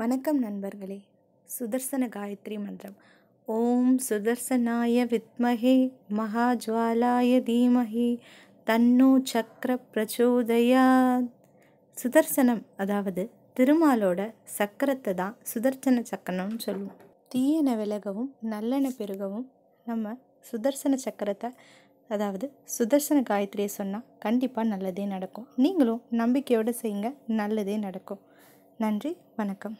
வணக்கம் நண்பர்களே சுதர்சன காயத்ரி மந்திரம் ஓம் சுதர்சனாய வித்மகே மகாஜ்வாலாய தீமஹி தன்னோ சக்கர பிரச்சோதயாத் சுதர்சனம் அதாவது திருமாலோட சக்கரத்தை தான் சுதர்சன சக்கரம்னு சொல்லுவோம் தீயனை விலகவும் நல்லெண்ண பெருகவும் நம்ம சுதர்சன சக்கரத்தை அதாவது சுதர்சன காயத்ரியை சொன்னால் கண்டிப்பாக நல்லதே நடக்கும் நீங்களும் நம்பிக்கையோடு செய்யுங்க நல்லதே நடக்கும் நன்றி வணக்கம்